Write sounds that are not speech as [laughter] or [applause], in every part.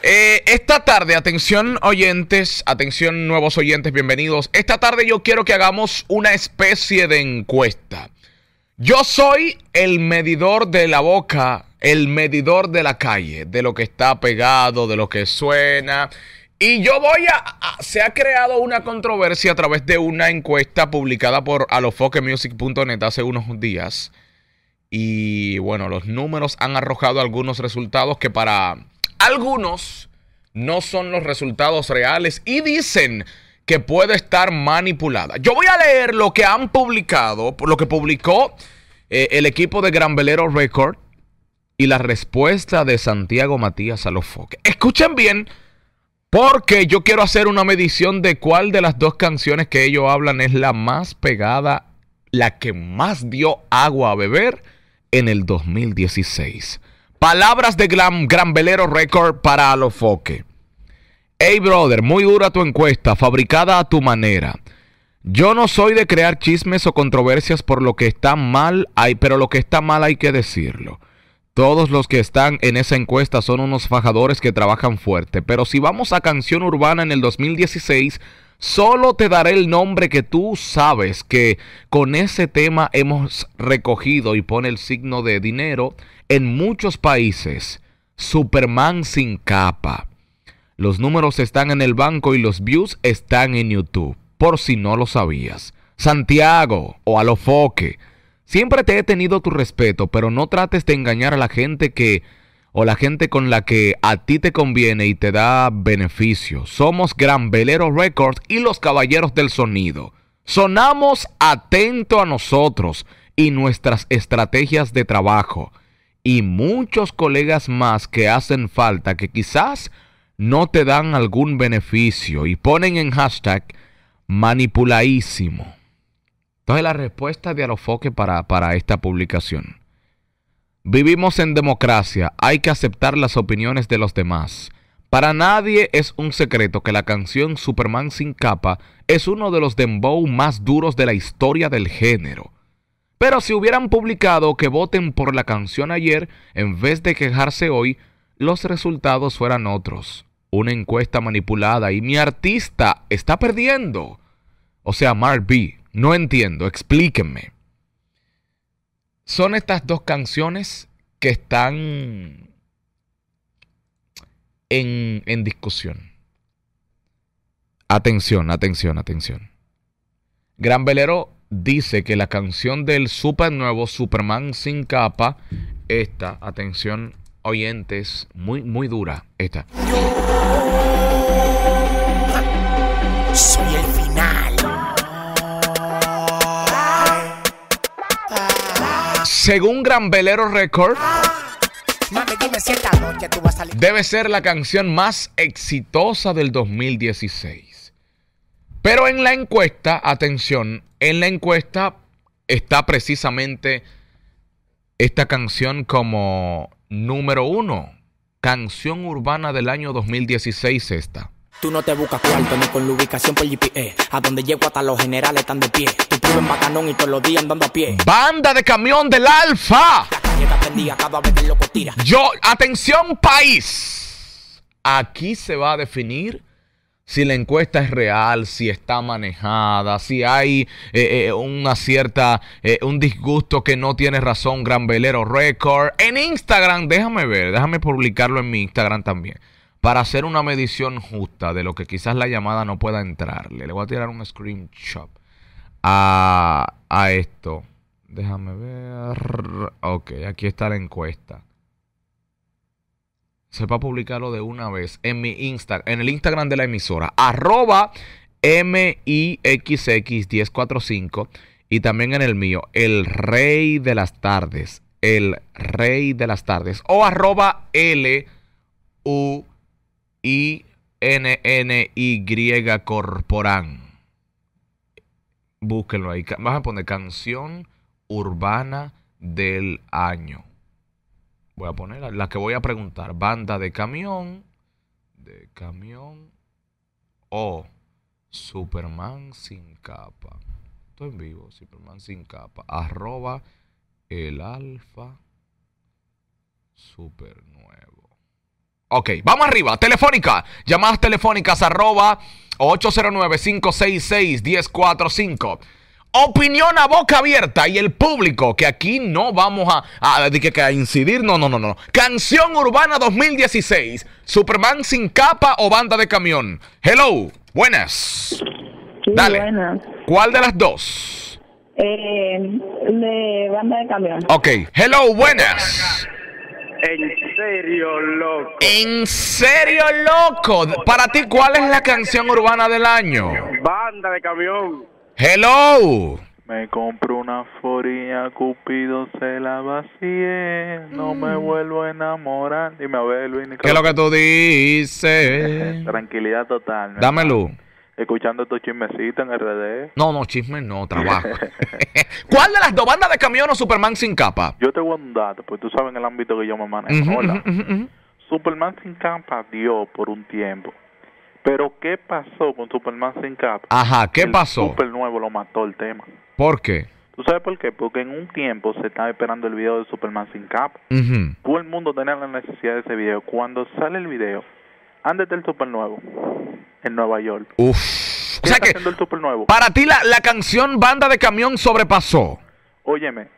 Eh, esta tarde, atención oyentes, atención nuevos oyentes, bienvenidos. Esta tarde yo quiero que hagamos una especie de encuesta. Yo soy el medidor de la boca, el medidor de la calle, de lo que está pegado, de lo que suena. Y yo voy a, Se ha creado una controversia a través de una encuesta publicada por alofoquemusic.net hace unos días. Y bueno, los números han arrojado algunos resultados que para algunos no son los resultados reales y dicen que puede estar manipulada. Yo voy a leer lo que han publicado, lo que publicó eh, el equipo de Gran Velero Record y la respuesta de Santiago Matías a los foques. Escuchen bien, porque yo quiero hacer una medición de cuál de las dos canciones que ellos hablan es la más pegada, la que más dio agua a beber en el 2016. Palabras de Glam, Gran Velero Record para Alofoque. Hey brother, muy dura tu encuesta, fabricada a tu manera. Yo no soy de crear chismes o controversias por lo que está mal, hay, pero lo que está mal hay que decirlo. Todos los que están en esa encuesta son unos fajadores que trabajan fuerte, pero si vamos a Canción Urbana en el 2016, Solo te daré el nombre que tú sabes que con ese tema hemos recogido y pone el signo de dinero en muchos países. Superman sin capa. Los números están en el banco y los views están en YouTube, por si no lo sabías. Santiago o Alofoque. Siempre te he tenido tu respeto, pero no trates de engañar a la gente que o la gente con la que a ti te conviene y te da beneficio. Somos Gran Velero Records y los Caballeros del Sonido. Sonamos atento a nosotros y nuestras estrategias de trabajo y muchos colegas más que hacen falta que quizás no te dan algún beneficio y ponen en hashtag manipuladísimo. Entonces la respuesta de Alofoque para esta publicación. Vivimos en democracia, hay que aceptar las opiniones de los demás. Para nadie es un secreto que la canción Superman sin capa es uno de los dembow más duros de la historia del género. Pero si hubieran publicado que voten por la canción ayer en vez de quejarse hoy, los resultados fueran otros. Una encuesta manipulada y mi artista está perdiendo. O sea, Mark B, no entiendo, explíquenme son estas dos canciones que están en, discusión. Atención, atención, atención. Gran Velero dice que la canción del super nuevo Superman sin capa, esta, atención oyentes, muy, muy dura, esta. Según Gran Velero Record, debe ser la canción más exitosa del 2016. Pero en la encuesta, atención, en la encuesta está precisamente esta canción como número uno. Canción urbana del año 2016 esta. Tú no te buscas cuarto ni con la ubicación por GPS. A donde llego hasta los generales están de pie. Tú pruebas en bacanón y todos los días andando a pie. Banda de camión del Alfa. Yo, atención país. Aquí se va a definir si la encuesta es real, si está manejada, si hay eh, eh, una cierta, eh, un disgusto que no tiene razón, Gran Velero Record. En Instagram, déjame ver, déjame publicarlo en mi Instagram también para hacer una medición justa de lo que quizás la llamada no pueda entrarle. Le voy a tirar un screenshot a, esto. Déjame ver. Ok, aquí está la encuesta. Se va a publicarlo de una vez en mi Instagram, en el Instagram de la emisora, arroba MIXX1045 y también en el mío, el rey de las tardes, el rey de las tardes o arroba L. U i n y Corporan Búsquenlo ahí. Vas a poner canción urbana del año. Voy a poner la que voy a preguntar. Banda de camión. De camión. O Superman sin capa. Estoy en vivo. Superman sin capa. Arroba el alfa super nuevo. Ok, vamos arriba. Telefónica. Llamadas telefónicas arroba 809-566-1045. Opinión a boca abierta y el público, que aquí no vamos a, a, incidir, no, no, no, no. Canción Urbana 2016, Superman sin capa o banda de camión. Hello, buenas. Dale. Buenas. ¿Cuál de las dos? Eh, de banda de camión. Ok, hello, buenas. En serio, loco. En serio, loco. Para ti, ¿cuál es la canción urbana del año? Banda de camión. Hello. Me compro una foría, Cupido se la vacíe. No me mm. vuelvo a enamorar. Dime a ver, Luis. ¿Qué es lo que tú dices? [laughs] Tranquilidad total. Dámelo escuchando estos chismecitos en RD. No, no, chismes no, [laughs] trabajo. [laughs] ¿Cuál de las dos bandas de o Superman sin capa? Yo te voy a un dato, porque tú sabes en el ámbito que yo me manejo. Superman sin capa dio por un tiempo. Pero ¿qué pasó con Superman sin capa? Ajá, ¿qué pasó? Super nuevo lo mató el tema. ¿Por qué? ¿Tú sabes por qué? Porque en un tiempo se estaba esperando el video de Superman sin capa. Todo el mundo tenía la necesidad de ese video. Cuando sale el video, antes del Super nuevo, en Nueva York. Uf. O sea que para ti la, canción Banda de Camión sobrepasó. Óyeme,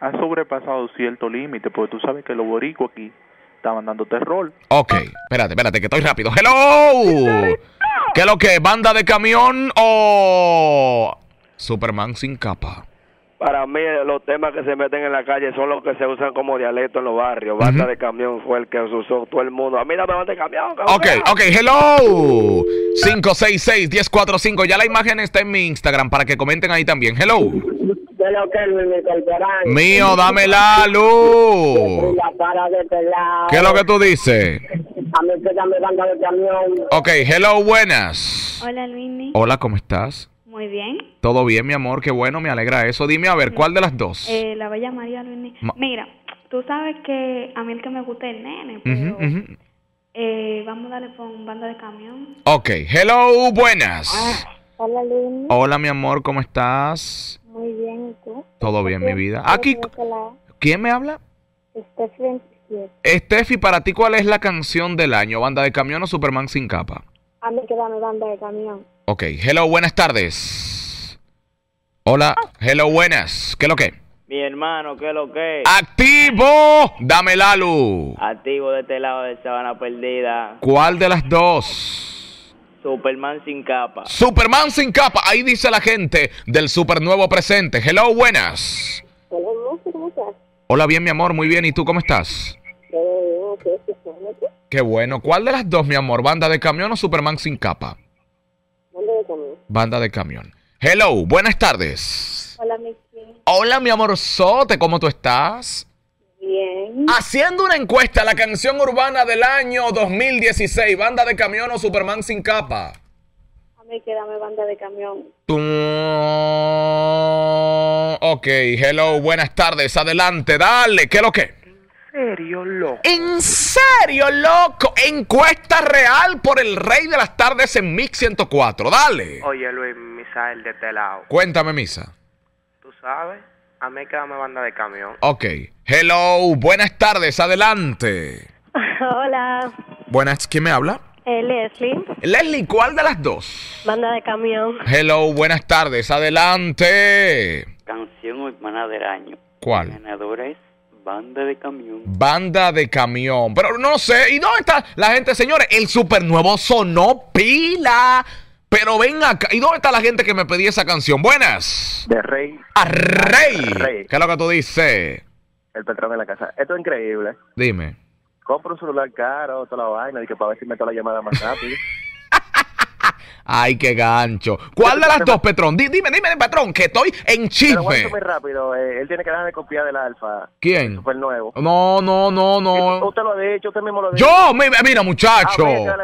ha sobrepasado cierto límite, porque tú sabes que el boricuas aquí estaban dando terror. Ok, espérate, espérate, que estoy rápido. ¡Hello! ¿Qué lo que? ¿Banda de camión o Superman sin capa? para mí los temas que se meten en la calle son los que se usan como dialecto en los barrios. Banda de camión fue el que usó todo el mundo. A mí no me van de camión. Cabrón. Ok, ok, hello. 566-1045. Ya la imagen está en mi Instagram para que comenten ahí también. Hello. Mío, dame la luz. ¿Qué es lo que tú dices? A mí banda de camión. Ok, hello, buenas. Hola, Luini. Hola, ¿cómo estás? Muy bien. Todo bien, mi amor, qué bueno, me alegra eso. Dime, a ver, ¿cuál de las dos? Eh, la bella María Luis. Mira, tú sabes que a mí el que me gusta es el nene, pero... Eh, vamos a darle con banda de camión. Ok, hello, buenas. Ah, hola, Luis. Hola, mi amor, ¿cómo estás? Muy bien, ¿y tú? Todo bien, mi vida. Aquí, ¿quién me habla? Steffi. Steffi, para ti, ¿cuál es la canción del año? ¿Banda de camión o Superman sin capa? A mí que dame banda de camión. Ok, hello, buenas tardes. Hola, hello, buenas. ¿Qué es lo que? Mi hermano, ¿qué lo que? ¡Activo! Dame la luz. Activo de este lado de Sabana Perdida. ¿Cuál de las dos? Superman sin capa. Superman sin capa. Ahí dice la gente del super nuevo presente. Hello, buenas. Hola, Hola, bien, mi amor. Muy bien. ¿Y tú cómo estás? Qué bueno. ¿Cuál de las dos, mi amor? ¿Banda de camión o Superman sin capa? Banda de camión. Banda de camión. Hello, buenas tardes. Hola, mi Hola, mi amorzote, ¿cómo tú estás? Bien. Haciendo una encuesta, la canción urbana del año 2016, banda de camión o Superman sin capa. A mí quédame banda de camión. Ok, hello, buenas tardes, adelante, dale, ¿qué es lo que? serio, loco? ¿En serio, loco? Encuesta real por el rey de las tardes en Mix 104. Dale. Oye, Luis el de este lado. Cuéntame, Misa. ¿Tú sabes? A mí quedame banda de camión. Ok. Hello, buenas tardes, adelante. [laughs] Hola. Buenas, ¿quién me habla? Eh, Leslie. Leslie, ¿cuál de las dos? Banda de camión. Hello, buenas tardes, adelante. Canción hermana del año. ¿Cuál? ganadores Banda de camión. Banda de camión. Pero no sé, ¿y dónde está la gente, señores? El super nuevo sonó pila. Pero ven acá. ¿Y dónde está la gente que me pedía esa canción? Buenas. De Rey. A Rey. ¿Qué es lo que tú dices? El patrón de la casa. Esto es increíble. Dime. Compro un celular caro, toda la vaina, y que para ver si meto la llamada más rápido. [laughs] Ay, qué gancho. ¿Cuál de las dos, Petrón? Dime, dime, Petrón, que estoy en chisme. Pero rápido. Eh, él tiene que dejar de del alfa. ¿Quién? El nuevo. No, no, no, no. Usted lo ha dicho, usted mismo lo ha dicho. Yo, mira, mira muchacho. Ah,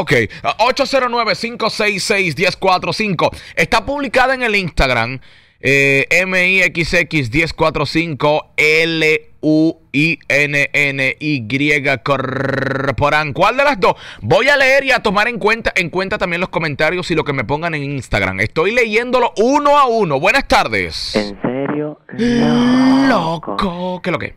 Ok. 809-566-1045. Está publicada en el Instagram eh, mixx 1045 l u i n n y Corporan. ¿Cuál de las dos? Voy a leer y a tomar en cuenta, en cuenta también los comentarios y lo que me pongan en Instagram. Estoy leyéndolo uno a uno. Buenas tardes. ¿En serio? Mm, loco. ¿Qué lo que?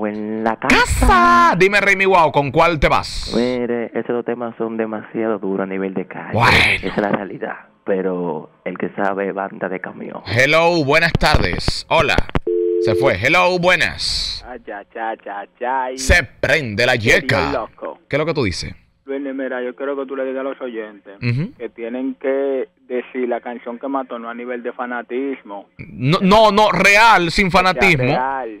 en la casa. casa. Dime, Raimi Mi ¿con cuál te vas? Mire, esos dos temas son demasiado duros a nivel de calle. Esa es la realidad pero el que sabe banda de camión. Hello, buenas tardes. Hola. Se fue. Hello, buenas. Ah, Se prende la yeca. ¿Qué es lo que tú dices? Luis, yo quiero que tú le digas a los oyentes que tienen que decir la canción que mató, no a nivel de fanatismo. No, no, no real, sin fanatismo. real.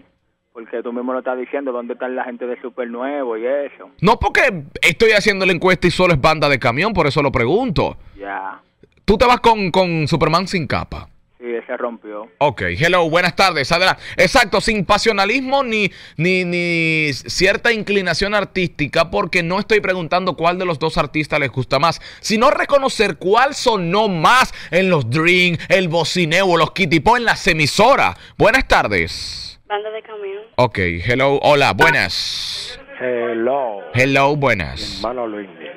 Porque tú mismo lo estás diciendo, ¿dónde están la gente de Super Nuevo y eso? No, porque estoy haciendo la encuesta y solo es banda de camión, por eso lo pregunto. Ya. Tú te vas con, Superman sin capa. Sí, se rompió. Ok, hello, buenas tardes. Adelante. Exacto, sin pasionalismo ni, ni, ni cierta inclinación artística, porque no estoy preguntando cuál de los dos artistas les gusta más, sino reconocer cuál sonó más en los Dream, el Bocineo, los Kitty en las emisoras. Buenas tardes. Banda de camión. Ok, hello, hola, buenas. Hello. Hello, buenas.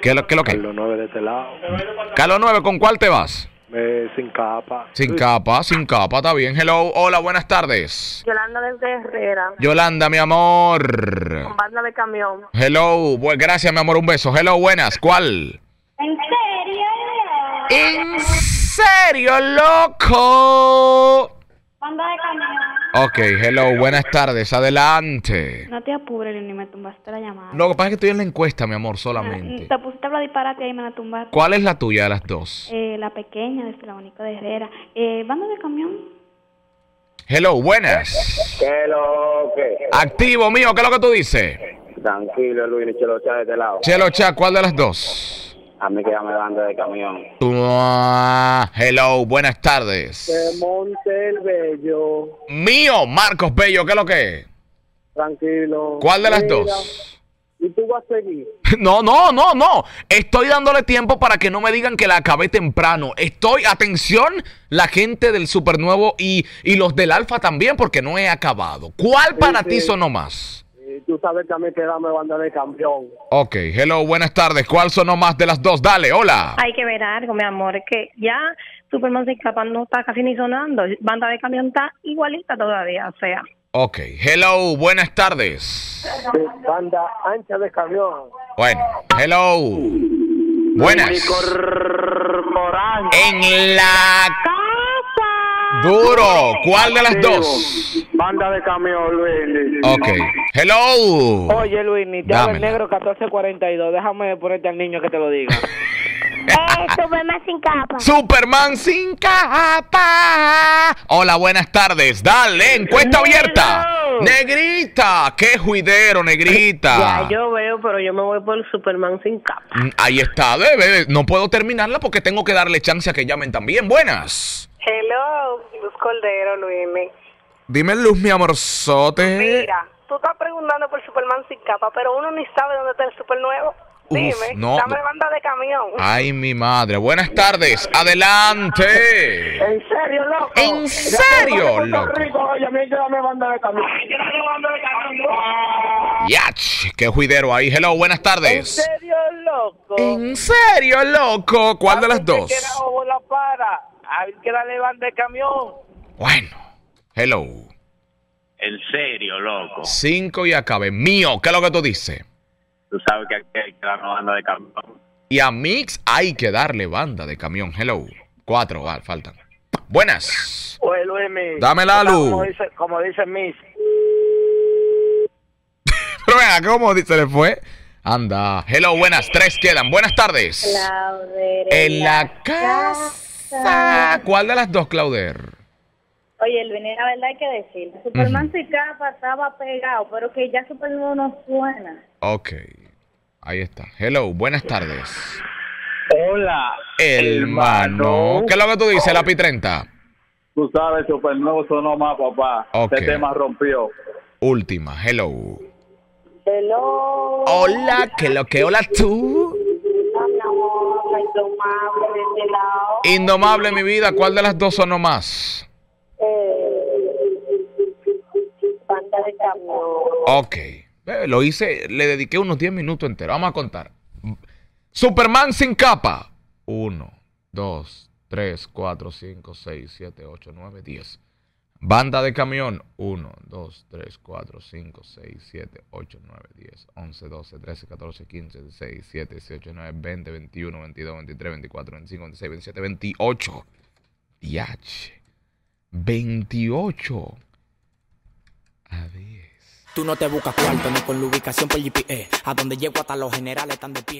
¿Qué es lo que? Calo 9 de este lado. Calo 9, ¿con cuál te vas? Eh, sin capa. Sin capa, sin capa, está bien. Hello, hola, buenas tardes. Yolanda desde Herrera. Yolanda, mi amor. Con banda de camión. Hello, gracias, mi amor, un beso. Hello, buenas, ¿cuál? ¿En serio? ¿En serio, loco? Banda de camión. Ok, hello, buenas tardes, adelante. No te apures, ni me tumbaste la llamada. Lo que pasa es que estoy en la encuesta, mi amor, ah, solamente. Te pusiste a hablar disparate y ahí me la tumbaste. ¿Cuál es la tuya de las dos? Eh, la pequeña, de única de Herrera. Eh, bando de camión? Hello, buenas. ¿Qué lo Activo mío, ¿qué es lo que tú dices? Tranquilo, Luis, Chelo chelocha de este lado. Chelocha, ¿cuál de las dos? A mí que ya me van de camión. hello, buenas tardes. De Monte el Bello. Mío, Marcos Bello, ¿qué es lo que es? Tranquilo. ¿Cuál de las dos? ¿Y tú vas a seguir? [laughs] No, no, no, no. Estoy dándole tiempo para que no me digan que la acabé temprano. Estoy, atención, la gente del Supernuevo y, y los del Alfa también, porque no he acabado. ¿Cuál para ti son sonó más? Eh, tú sabes que banda de campeón. Ok, hello, buenas tardes. ¿Cuál sonó más de las dos? Dale, hola. Hay que ver algo, mi amor, es que ya Superman Se Escapando no está casi ni sonando. Banda de camión está igualita todavía, o sea. Ok, hello, buenas tardes. Banda ancha de camión. Bueno, hello. Buenas. En la Duro. ¿Cuál de las dos? Banda de camión, Luis. Ok. Hello. Oye, Luis, ni el negro 1442. Déjame ponerte al niño que te lo diga. [laughs] eh, Superman sin capa. Superman sin capa. Hola, buenas tardes. Dale, encuesta abierta. Negrita, qué juidero, negrita. Ya yo veo, pero yo me voy por Superman sin capa. Mm, ahí está, bebé. No puedo terminarla porque tengo que darle chance a que llamen también. Buenas. Hello. Cordero, Luis. Dime, Luz, mi amorzote. Mira, tú estás preguntando por Superman sin capa, pero uno ni sabe dónde está el super nuevo. Dime, no. dame banda de camión. Ay, mi madre. Buenas tardes. Adelante. ¿En serio, loco? ¿En serio, loco? Oye, dame banda de camión. Yach, qué juidero ahí. Hello, buenas tardes. ¿En serio, loco? ¿En serio, loco? ¿Cuál de las dos? o la para. Hay que darle banda de camión. Bueno, hello. En serio, loco. Cinco y acabe. Mío, ¿qué es lo que tú dices? Tú sabes que hay que darle banda de camión. Y a Mix hay que darle banda de camión. Hello. Cuatro, faltan. Buenas. Dame la luz. Como dice, como [laughs] Mix. ¿cómo se le fue? Anda. Hello, buenas. Tres quedan. Buenas tardes. en la casa. ¿Cuál de las dos, Clauder? Oye, Luis, la verdad hay que decir, Superman se estaba pegado, pero que ya Superman no suena. Ok, ahí está. Hello, buenas tardes. Hola. hermano. mano. ¿Qué es lo que tú dices, la Pi 30? Tú sabes, Supernudo sonó más, papá. Okay. Este tema rompió. Última, hello. Hello. Hola, ¿qué lo que? Hola tú. Este indomable, mi vida, ¿cuál de las dos sonó más? Banda eh, de camión. Ok. Lo hice, le dediqué unos 10 minutos enteros. Vamos a contar. Superman sin capa. 1, 2, 3, 4, 5, 6, 7, 8, 9, 10. Banda de camión, 1, 2, 3, 4, 5, 6, 7, 8, 9, 10, 11, 12, 13, 14, 15, 16, 17, 18, 19, 20, 21, 22, 23, 24, 25, 26, 27, 28. H, 28. A 10. Tú no te buscas cuarto ni con la ubicación por GPS. A donde llego hasta los generales están de pie.